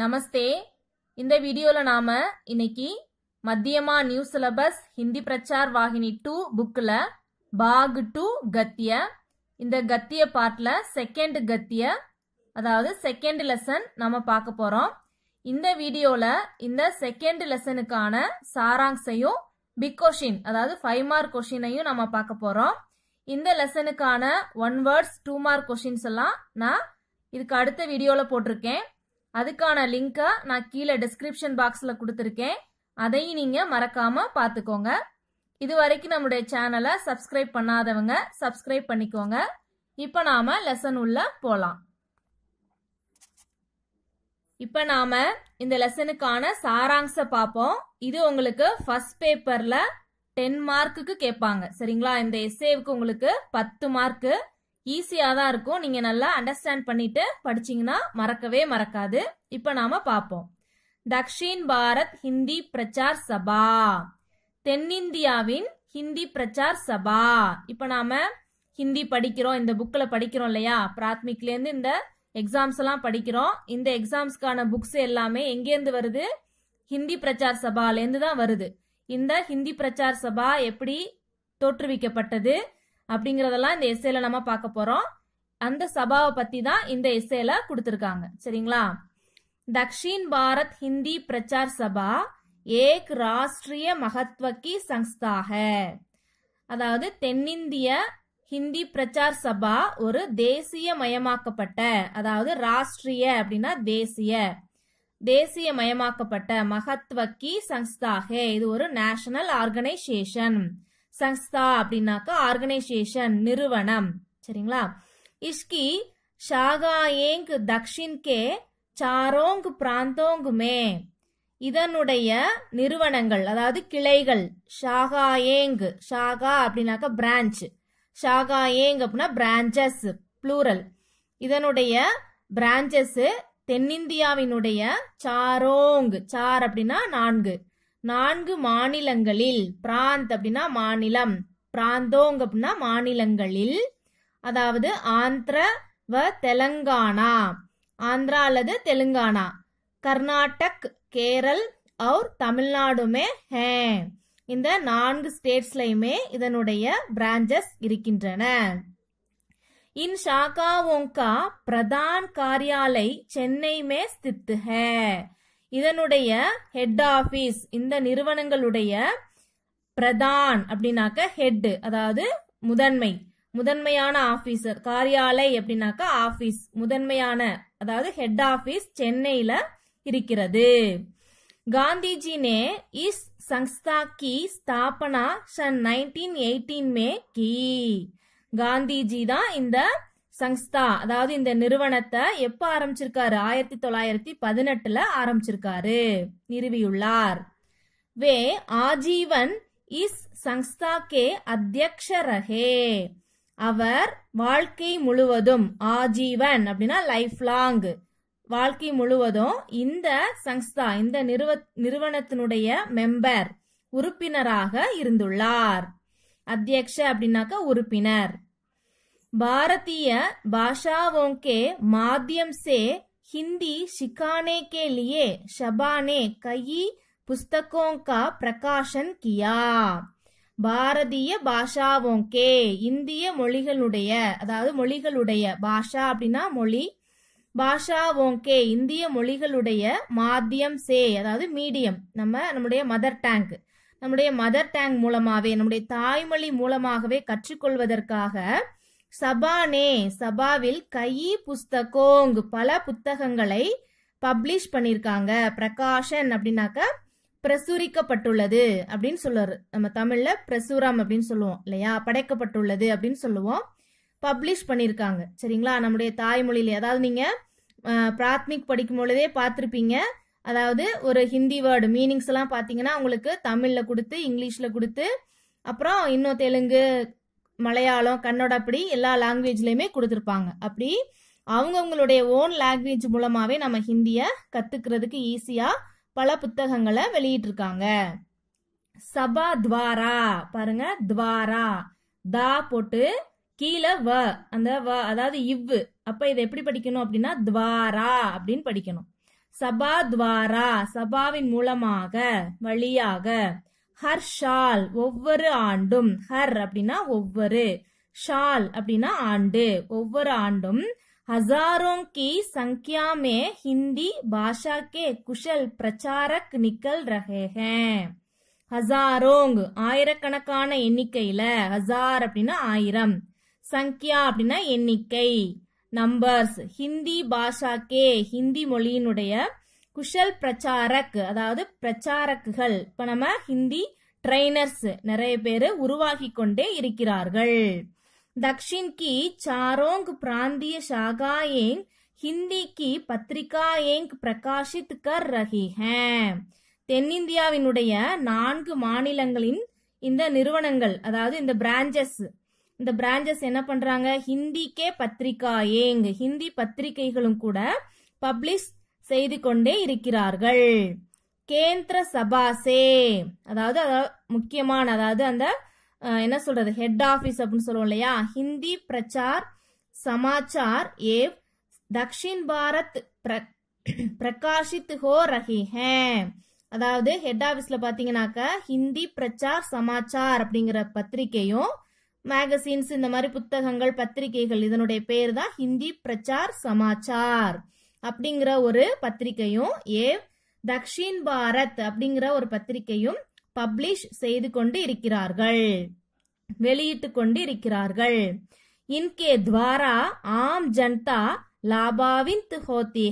நமஸ்தே இந்த வீடியோவில் நாம் இன்னைக்கு மத்தியமா new syllabus Hindi Prachar Vahini two புக்கில் பாக் டூ கத்திய இந்த கத்திய பார்ட்டில் செகண்ட் கத்திய அதாவது செகண்ட் லெசன் நம்ம பார்க்க போகிறோம் இந்த வீடியோவில் இந்த செகண்ட் லெசனுக்கான சாராங்ஸையும் பிக் கொஷின் அதாவது ஃபைவ் மார்க் கொஷினையும் நம்ம பார்க்க போகிறோம் இந்த லெசனுக்கான one words two mark questions எல்லாம் நான் இதுக்கு அடுத்த வீடியோவில் போட்டிருக்கேன் அதுக்கான லிங்கை நான் கீழே டிஸ்கிரிப்ஷன் பாக்ஸில் கொடுத்துருக்கேன் அதையும் நீங்கள் மறக்காமல் பார்த்துக்கோங்க இது வரைக்கும் நம்முடைய சேனலை சப்ஸ்கிரைப் பண்ணாதவங்க சப்ஸ்கிரைப் பண்ணிக்கோங்க இப்போ நாம் லெசன் உள்ள போகலாம் இப்போ நாம் இந்த லெசனுக்கான சாராங்ஸை பார்ப்போம் இது உங்களுக்கு ஃபர்ஸ்ட் பேப்பரில் டென் மார்க்குக்கு கேட்பாங்க சரிங்களா இந்த எஸ்ஏவுக்கு உங்களுக்கு பத்து மார்க்கு ஈஸியாக தான் இருக்கும் நீங்கள் நல்லா அண்டர்ஸ்டாண்ட் பண்ணிட்டு படிச்சிங்கன்னா மறக்கவே மறக்காது இப்போ நாம் பார்ப்போம் தக்ஷின் பாரத் ஹிந்தி பிரச்சார் சபா தென்னிந்தியாவின் ஹிந்தி பிரச்சார் சபா இப்போ நாம் ஹிந்தி படிக்கிறோம் இந்த புக்கில் படிக்கிறோம் இல்லையா பிராத்மிக்லேருந்து இந்த எக்ஸாம்ஸ் எல்லாம் படிக்கிறோம் இந்த எக்ஸாம்ஸ்க்கான புக்ஸ் எல்லாமே எங்கேருந்து வருது ஹிந்தி பிரச்சார் சபாலேருந்து தான் வருது இந்த ஹிந்தி பிரச்சார் சபா எப்படி தோற்றுவிக்கப்பட்டது அப்படிங்கிறதெல்லாம் இந்த எஸ்ஏல நம்ம பார்க்க போறோம் அந்த சபாவை பத்தி தான் இந்த எஸ்ஏல கொடுத்துருக்காங்க சரிங்களா தக்ஷின் பாரத் ஹிந்தி பிரச்சார் சபா ஏக் ராஷ்டிரிய மகத்வக்கி சங்ஸ்தாக அதாவது தென்னிந்திய ஹிந்தி பிரச்சார் சபா ஒரு தேசிய மயமாக்கப்பட்ட அதாவது ராஷ்டிரிய அப்படின்னா தேசிய தேசிய மயமாக்கப்பட்ட மகத்வக்கி சங்ஸ்தாக இது ஒரு நேஷனல் ஆர்கனைசேஷன் சஸ்தா அப்படின்னாக்க ஆர்கனைசேஷன் நிறுவனம் சரிங்களா இஷ்கி ஷாகாயேங் தக்ஷின் கே சாரோங் பிராந்தோங் மே இதனுடைய நிறுவனங்கள் அதாவது கிளைகள் ஷாகாயேங்கு ஷாகா அப்படின்னாக்க பிரான்ச் ஷாகாயேங் அப்படின்னா பிரான்சஸ் ப்ளூரல் இதனுடைய பிரான்சஸ் தென்னிந்தியாவினுடைய சாரோங் சார் அப்படின்னா நான்கு நான்கு மாநிலங்களில் பிராந்த் அப்படின்னா மாநிலம் பிராந்தோங் அப்படின்னா மாநிலங்களில் அதாவது ஆந்திர வ தெலங்கானா ஆந்திரா அல்லது தெலுங்கானா கர்நாடக் கேரள் அவுர் தமிழ்நாடுமே ஹே இந்த நான்கு ஸ்டேட்ஸ்லையுமே இதனுடைய பிரான்ச்சஸ் இருக்கின்றன இன் शाखाओं பிரதான் காரியாலை कार्यालय चेन्नई में இதனுடைய ஹெட் ஆஃபீஸ் இந்த நிறுவனங்களுடைய பிரதான் அப்படின்னாக்க ஹெட் அதாவது முதன்மை முதன்மையான ஆபீசர் காரியாலை அப்படின்னாக்க ஆபீஸ் முதன்மையான அதாவது ஹெட் ஆபீஸ் சென்னையில இருக்கிறது காந்திஜி நே இஸ் சங்ஸ்தா கி ஸ்தாபனா சன் நைன்டீன் எயிட்டீன் மே கி காந்திஜி தான் இந்த சங்ஸ்தா அதாவது இந்த நிறுவனத்தை எப்ப ஆரம்பிச்சிருக்காரு ஆயிரத்தி தொள்ளாயிரத்தி பதினெட்டுல ஆரம்பிச்சிருக்காரு நிறுவியுள்ளார் வே ஆஜீவன் இஸ் சங்ஸ்தா கே அத்தியக்ஷரகே அவர் வாழ்க்கை முழுவதும் ஆஜீவன் அப்படின்னா லைஃப் லாங் வாழ்க்கை முழுவதும் இந்த சங்ஸ்தா இந்த நிறுவ நிறுவனத்தினுடைய மெம்பர் உறுப்பினராக இருந்துள்ளார் அத்தியக்ஷ அப்படின்னாக்க உறுப்பினர் भारतीय भाषाओं के माध्यम से हिंदी सिखाने के लिए शबा ने कई पुस्तकों का प्रकाशन किया பாரதிய பாஷாவோங்கே இந்திய மொழிகளுடைய அதாவது மொழிகளுடைய பாஷா அப்படின்னா மொழி பாஷாவோங்கே இந்திய மொழிகளுடைய மாத்தியம் சே அதாவது மீடியம் நம்ம நம்முடைய மதர் டேங்க் நம்முடைய மதர் டேங்க் மூலமாகவே நம்முடைய தாய்மொழி மூலமாகவே கற்றுக்கொள்வதற்காக சபானே சபாவில் கையி புஸ்தகோங் பல புத்தகங்களை பப்ளிஷ் பண்ணியிருக்காங்க பிரகாஷன் அப்படின்னாக்க பிரசுரிக்கப்பட்டுள்ளது அப்படின்னு சொல்லுவார் நம்ம தமிழ்ல பிரசுரம் அப்படின்னு சொல்லுவோம் இல்லையா படைக்கப்பட்டுள்ளது அப்படின்னு சொல்லுவோம் பப்ளிஷ் பண்ணியிருக்காங்க சரிங்களா நம்முடைய தாய்மொழியில் அதாவது நீங்க பிராத்மிக் படிக்கும் பொழுதே பார்த்துருப்பீங்க அதாவது ஒரு ஹிந்தி வேர்டு மீனிங்ஸ் எல்லாம் பார்த்தீங்கன்னா உங்களுக்கு தமிழில் கொடுத்து இங்கிலீஷில் கொடுத்து அப்புறம் இன்னும் தெலுங்கு மலையாளம் கன்னடம் அப்படி எல்லா லாங்குவேஜ்லேயுமே கொடுத்துருப்பாங்க அப்படி அவங்கவுங்களுடைய ஓன் லாங்குவேஜ் மூலமாகவே நம்ம ஹிந்தியை கற்றுக்கிறதுக்கு ஈஸியாக பல புத்தகங்களை வெளியிட்டிருக்காங்க சபா துவாரா பாருங்க துவாரா தா போட்டு கீழே வ அந்த வ அதாவது இவ்வு அப்போ இதை எப்படி படிக்கணும் அப்படின்னா துவாரா அப்படின்னு படிக்கணும் சபா துவாரா சபாவின் மூலமாக வழியாக ஹர் ஷால் ஒவ்வொரு ஆண்டும் ஹர் அப்படின்னா ஒவ்வொரு ஷால் அப்படின்னா ஆண்டு ஒவ்வொரு ஆண்டும் ஹசாரோ கி சங்கியாமே ஹிந்தி பாஷா கே குஷல் பிரச்சாரக் நிக்கல் निकल ஹசாரோங் ஆயிரக்கணக்கான எண்ணிக்கையில ஹசார் அப்படின்னா ஆயிரம் சங்கியா அப்படின்னா எண்ணிக்கை நம்பர்ஸ் ஹிந்தி பாஷாக்கே ஹிந்தி மொழியினுடைய குஷல் பிரச்சாரக் அதாவது பிரச்சாரக்குகள் இப்ப நம்ம ஹிந்தி ட்ரைனர்ஸ் நிறைய பேர் உருவாகி கொண்டே இருக்கிறார்கள் தக்ஷின் கி சாரோங் பிராந்திய ஷாகாயேங் ஹிந்தி கி ஏங் பிரகாஷித் கர் ரஹி தென்னிந்தியாவினுடைய நான்கு மாநிலங்களின் இந்த நிறுவனங்கள் அதாவது இந்த பிரான்ச்சஸ் இந்த பிராஞ்சஸ் என்ன பண்றாங்க ஹிந்திக்கே ஏங் ஹிந்தி பத்திரிகைகளும் கூட பப்ளிஷ் செய்து கொண்டே இருக்கிறார்கள் கேந்திர சபாசே அதாவது முக்கியமான அதாவது அந்த என்ன சொல்றது ஹெட் ஆஃபீஸ் அப்படின்னு சொல்லுவோம் இல்லையா ஹிந்தி பிரச்சார் சமாச்சார் ஏவ் தக்ஷின் பாரத் பிரகாஷித் ஹோ ரஹி அதாவது ஹெட் ஆபீஸ்ல பாத்தீங்கன்னாக்க ஹிந்தி பிரச்சார் சமாச்சார் அப்படிங்கிற பத்திரிகையும் மேகசின்ஸ் இந்த மாதிரி புத்தகங்கள் பத்திரிகைகள் இதனுடைய பேர் தான் ஹிந்தி பிரச்சார் சமாச்சார் அப்படிங்கிற ஒரு பத்திரிகையும் ஏ தக்ஷின் பாரத் அப்படிங்கிற ஒரு பத்திரிகையும் பப்ளிஷ் செய்து கொண்டு இருக்கிறார்கள் வெளியிட்டு கொண்டு இருக்கிறார்கள் இன்கே துவாரா ஆம் ஜன்தா லாபாவிந்த் ஹோத்தி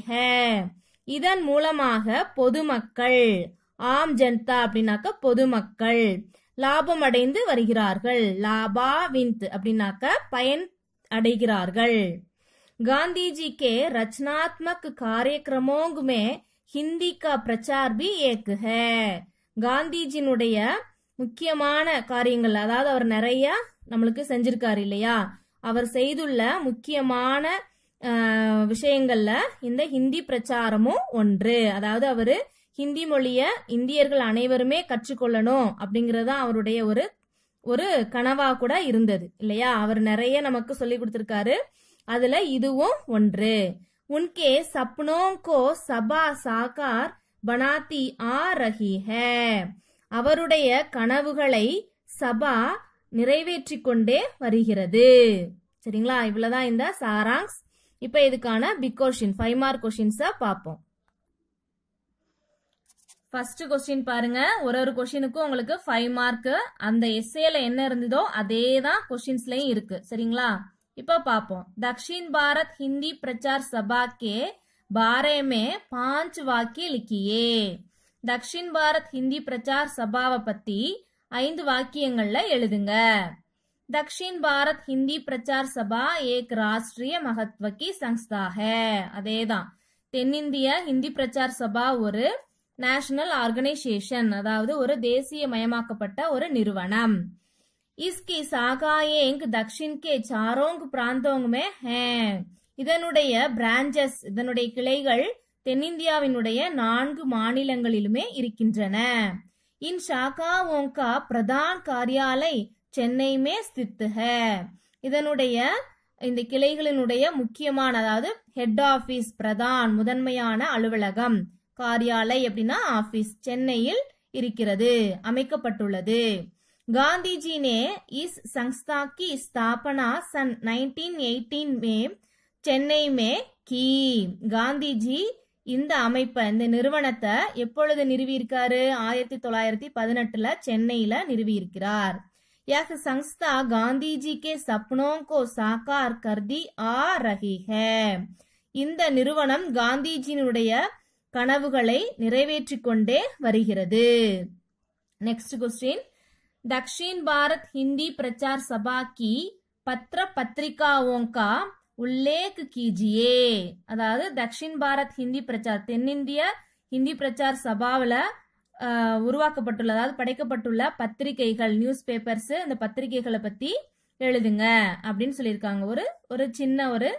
இதன் மூலமாக பொதுமக்கள் ஆம் ஜன்தா அப்படின்னாக்க பொதுமக்கள் லாபம் அடைந்து வருகிறார்கள் லாபாவிந்த் அப்படின்னாக்க பயன் அடைகிறார்கள் गांधी जी के रचनात्मक कार्यक्रमों में हिंदी का प्रचार भी एक है गांधी முக்கியமான காரியங்கள் அதாவது அவர் நிறைய நம்மளுக்கு செஞ்சிருக்காரு இல்லையா அவர் செய்துள்ள முக்கியமான விஷயங்கள்ல இந்த ஹிந்தி பிரச்சாரமும் ஒன்று அதாவது அவரு ஹிந்தி மொழிய இந்தியர்கள் அனைவருமே கற்றுக்கொள்ளணும் அப்படிங்கறது அவருடைய ஒரு ஒரு கனவா கூட இருந்தது இல்லையா அவர் நிறைய நமக்கு சொல்லி கொடுத்திருக்காரு அதுல இதுவும் ஒன்று உன்கே சப்னோங்கோ சபா சாகார் பனாத்தி ஆ ரஹி ஹே அவருடைய கனவுகளை சபா நிறைவேற்றி கொண்டே வருகிறது சரிங்களா இவ்வளவுதான் இந்த சாராங்ஸ் இப்ப இதுக்கான big question five mark questions பார்ப்போம் ஃபர்ஸ்ட் கொஸ்டின் பாருங்க ஒரு ஒரு கொஸ்டினுக்கும் உங்களுக்கு ஃபைவ் மார்க் அந்த எஸ்ஏல என்ன இருந்ததோ அதே தான் கொஸ்டின்ஸ்லயும் இருக்கு சரிங்களா இப்ப பாப்போம் தக்ஷின் பாரத் ஹிந்தி பிரச்சார் சபாக்கே பாரேமே बारे में पांच தக்ஷின் பாரத் ஹிந்தி பிரச்சார் சபாவை பத்தி ஐந்து வாக்கியங்கள்ல எழுதுங்க தக்ஷின் பாரத் ஹிந்தி பிரச்சார் சபா ஏக் राष्ट्रीय महत्व की संस्था है அதேதான் தென்னிந்திய ஹிந்தி பிரச்சார் சபா ஒரு நேஷனல் ஆர்கனைசேஷன் அதாவது ஒரு தேசிய மயமாக்கப்பட்ட ஒரு நிறுவனம் இஸ்கி சாகாயேங் தக்ஷின் கே சாரோங் பிராந்தோங்குமே மே இதனுடைய பிராஞ்சஸ் இதனுடைய கிளைகள் தென்னிந்தியாவினுடைய நான்கு மாநிலங்களிலுமே இருக்கின்றன இன் ஷாகாவோங் கா பிரதான் காரியாலை சென்னை மே ஸ்தித்து ஹே இதனுடைய இந்த கிளைகளினுடைய முக்கியமான அதாவது ஹெட் ஆபீஸ் பிரதான் முதன்மையான அலுவலகம் காரியாலை எப்படின்னா ஆபீஸ் சென்னையில் இருக்கிறது அமைக்கப்பட்டுள்ளது गांधीजी ने इस संस्था की स्थापना सन 1918 में சென்னை மே கி காந்திஜி இந்த அமைப்பை இந்த நிறுவனத்தை எப்பொழுது நிறுவியிருக்காரு ஆயிரத்தி தொள்ளாயிரத்தி பதினெட்டுல சென்னையில நிறுவியிருக்கிறார் यह சங்ஸ்தா காந்திஜி கே சப்னோ கோ சாக்கார் கர்தி ஆ ரஹி இந்த நிறுவனம் காந்திஜியினுடைய கனவுகளை நிறைவேற்றிக் கொண்டே வருகிறது நெக்ஸ்ட் கொஸ்டின் दक्षिण भारत हिंदी प्रचार सभा की पत्र पत्रिकाओं का उल्लेख கீஜியே அதாவது தக்ஷின் பாரத் ஹிந்தி பிரச்சார் தென்னிந்திய ஹிந்தி பிரச்சார் சபாவில் உருவாக்கப்பட்டுள்ள அதாவது படைக்கப்பட்டுள்ள பத்திரிகைகள் நியூஸ் பேப்பர்ஸ் இந்த பத்திரிகைகளை பத்தி எழுதுங்க அப்படின்னு சொல்லியிருக்காங்க ஒரு ஒரு சின்ன ஒரு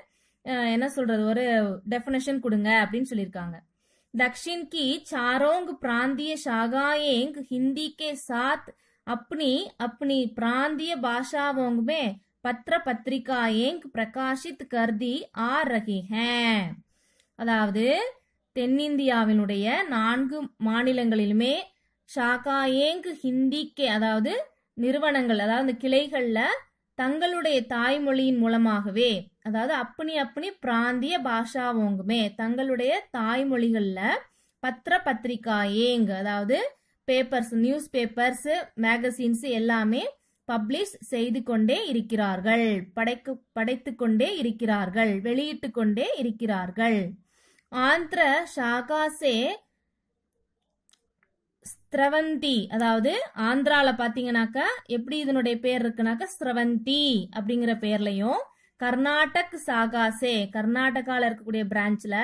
என்ன சொல்றது ஒரு டெஃபினேஷன் கொடுங்க அப்படின்னு சொல்லியிருக்காங்க தக்ஷின் கி சாரோங் பிராந்திய शाखाएं ஹிந்தி கே சாத் அப்படி அப்படி பிராந்திய பாஷாவோங்குமே பத்திர பத்திர ஏங்க பிரகாஷித் கர்தி ஆர் ரகி அதாவது தென்னிந்தியாவினுடைய நான்கு மாநிலங்களிலுமே ஷாகாயேங் ஹிந்திக்கே அதாவது நிறுவனங்கள் அதாவது கிளைகள்ல தங்களுடைய தாய்மொழியின் மூலமாகவே அதாவது அப்பனி அப்பனி பிராந்திய பாஷாவோங்குமே தங்களுடைய தாய்மொழிகள்ல பத்திர பத்திரிகாயேங் அதாவது பேப்பர்ஸ் நியூஸ் பேப்பர்ஸ் மேகசின்ஸ் எல்லாமே பப்ளிஷ் செய்து கொண்டே இருக்கிறார்கள் படைக்கு படைத்து கொண்டே இருக்கிறார்கள் வெளியிட்டு கொண்டே இருக்கிறார்கள் ஆந்திர ஷாகாசே ஸ்ரவந்தி அதாவது ஆந்திரால பாத்தீங்கன்னாக்கா எப்படி இதனுடைய பேர் இருக்குனாக்கா ஸ்ரவந்தி அப்படிங்கிற பேர்லயும் கர்நாடக் சாகாசே கர்நாடகால இருக்கக்கூடிய பிரான்ச்ல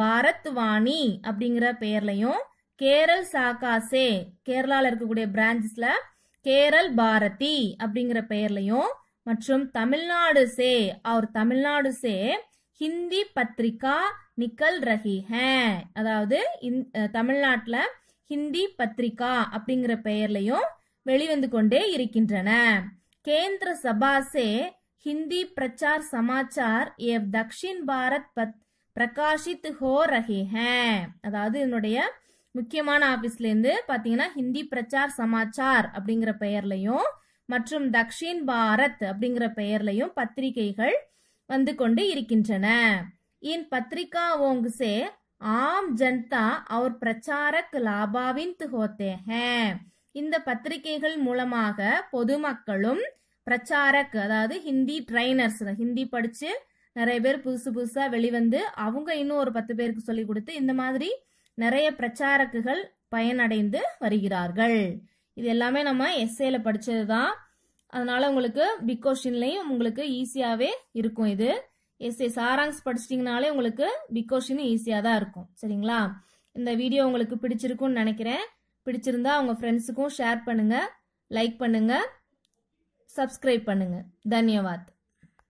பாரத் வாணி அப்படிங்கிற பேர்லயும் கேரல் சாகாசே கேரளாவில் இருக்கக்கூடிய பிரான்சஸ்ல கேரல் பாரதி அப்படிங்கிற பெயர்லையும் மற்றும் தமிழ்நாடு சே அவர் தமிழ்நாடு சே ஹிந்தி பத்திரிகா நிக்கல் ரஹி ஹே அதாவது தமிழ்நாட்டில் ஹிந்தி பத்திரிகா அப்படிங்கிற பெயர்லையும் வெளிவந்து கொண்டே இருக்கின்றன கேந்திர சபாசே ஹிந்தி பிரச்சார் சமாச்சார் தக்ஷின் பாரத் பத் பிரகாஷித் ஹோ ரஹி ஹே அதாவது என்னுடைய முக்கியமான ஆஃபீஸ்லேருந்து பாத்தீங்கன்னா ஹிந்தி பிரச்சார் சமாச்சார் அப்படிங்கிற பெயர்லையும் மற்றும் தக்ஷின் பாரத் அப்படிங்கிற பெயர்லையும் பத்திரிகைகள் வந்து கொண்டு இருக்கின்றன இன் பத்திரிகா ஓங்குசே ஆம் ஜன்தா அவர் பிரச்சாரக் லாபாவின் ஹோத்தே இந்த பத்திரிகைகள் மூலமாக பொதுமக்களும் பிரச்சாரக் அதாவது ஹிந்தி ட்ரைனர்ஸ் ஹிந்தி படிச்சு நிறைய பேர் புதுசு புதுசா வெளிவந்து அவங்க இன்னும் ஒரு பத்து பேருக்கு சொல்லி கொடுத்து இந்த மாதிரி நிறைய பிரச்சாரக்குகள் பயனடைந்து வருகிறார்கள் இது எல்லாமே நம்ம எஸ்ஏல படிச்சது தான் அதனால உங்களுக்கு பிக் கொஸ்டின்லயும் உங்களுக்கு ஈஸியாகவே இருக்கும் இது எஸ்ஏ சாராங்ஸ் படிச்சிட்டிங்கனாலே உங்களுக்கு பிக் கொஸ்டின் ஈஸியாக தான் இருக்கும் சரிங்களா இந்த வீடியோ உங்களுக்கு பிடிச்சிருக்கும்னு நினைக்கிறேன் பிடிச்சிருந்தா உங்க ஃப்ரெண்ட்ஸுக்கும் ஷேர் பண்ணுங்கள் லைக் பண்ணுங்கள் சப்ஸ்கிரைப் பண்ணுங்கள் தன்யவாத்